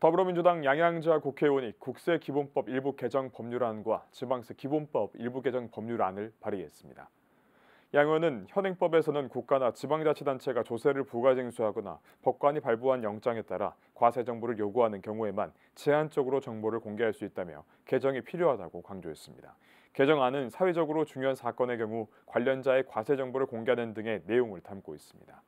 더불어민주당 양양자 국회의원이 국세기본법 일부 개정 법률안과 지방세 기본법 일부 개정 법률안을 발의했습니다. 양 의원은 현행법에서는 국가나 지방자치단체가 조세를 부과 징수하거나 법관이 발부한 영장에 따라 과세 정보를 요구하는 경우에만 제한적으로 정보를 공개할 수 있다며 개정이 필요하다고 강조했습니다. 개정안은 사회적으로 중요한 사건의 경우 관련자의 과세 정보를 공개하는 등의 내용을 담고 있습니다.